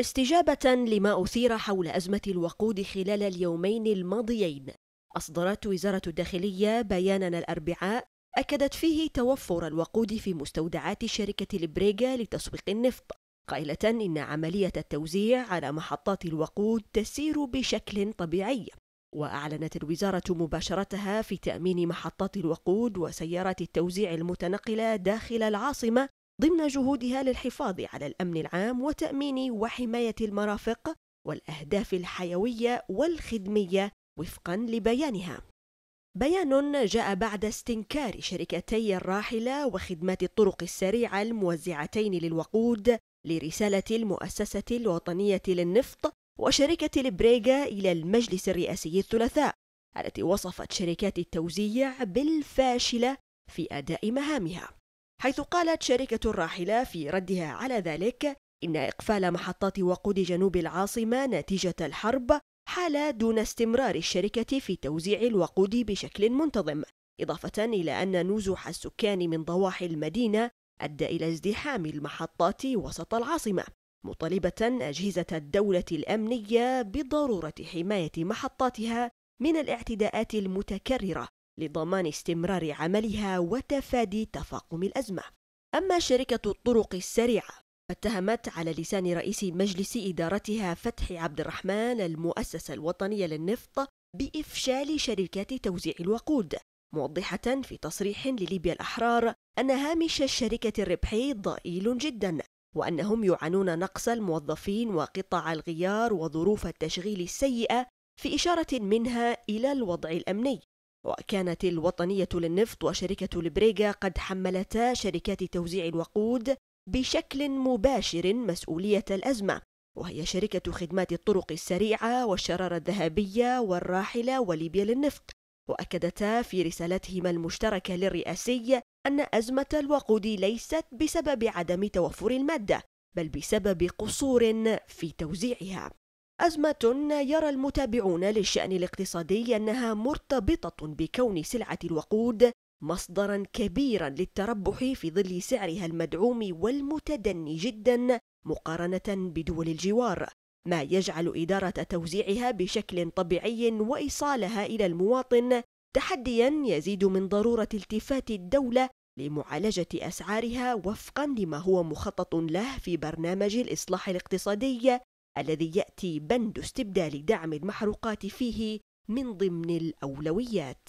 استجابة لما أثير حول أزمة الوقود خلال اليومين الماضيين، أصدرت وزارة الداخلية بياناً الأربعاء أكدت فيه توفر الوقود في مستودعات شركة البريغا لتسويق النفط، قائلة إن عملية التوزيع على محطات الوقود تسير بشكل طبيعي، وأعلنت الوزارة مباشرتها في تأمين محطات الوقود وسيارات التوزيع المتنقلة داخل العاصمة ضمن جهودها للحفاظ على الامن العام وتامين وحمايه المرافق والاهداف الحيويه والخدميه وفقا لبيانها بيان جاء بعد استنكار شركتي الراحله وخدمات الطرق السريعه الموزعتين للوقود لرساله المؤسسه الوطنيه للنفط وشركه البريغا الى المجلس الرئاسي الثلاثاء التي وصفت شركات التوزيع بالفاشله في اداء مهامها حيث قالت شركة الراحلة في ردها على ذلك إن إقفال محطات وقود جنوب العاصمة نتيجة الحرب حال دون استمرار الشركة في توزيع الوقود بشكل منتظم، إضافة إلى أن نزوح السكان من ضواحي المدينة أدى إلى ازدحام المحطات وسط العاصمة، مطالبة أجهزة الدولة الأمنية بضرورة حماية محطاتها من الاعتداءات المتكررة لضمان استمرار عملها وتفادي تفاقم الأزمة أما شركة الطرق السريعة فاتهمت على لسان رئيس مجلس إدارتها فتحي عبد الرحمن المؤسسة الوطنية للنفط بإفشال شركات توزيع الوقود موضحة في تصريح لليبيا الأحرار أن هامش الشركة الربحي ضئيل جدا وأنهم يعانون نقص الموظفين وقطع الغيار وظروف التشغيل السيئة في إشارة منها إلى الوضع الأمني وكانت الوطنية للنفط وشركة البريغا قد حملتا شركات توزيع الوقود بشكل مباشر مسؤولية الأزمة وهي شركة خدمات الطرق السريعة والشرارة الذهبية والراحلة وليبيا للنفط وأكدتا في رسالتهما المشتركة للرئاسي أن أزمة الوقود ليست بسبب عدم توفر المادة بل بسبب قصور في توزيعها أزمة يرى المتابعون للشأن الاقتصادي أنها مرتبطة بكون سلعة الوقود مصدرا كبيرا للتربح في ظل سعرها المدعوم والمتدني جدا مقارنة بدول الجوار، ما يجعل إدارة توزيعها بشكل طبيعي وإيصالها إلى المواطن تحديا يزيد من ضرورة التفات الدولة لمعالجة أسعارها وفقا لما هو مخطط له في برنامج الإصلاح الاقتصادي الذي يأتي بند استبدال دعم المحروقات فيه من ضمن الأولويات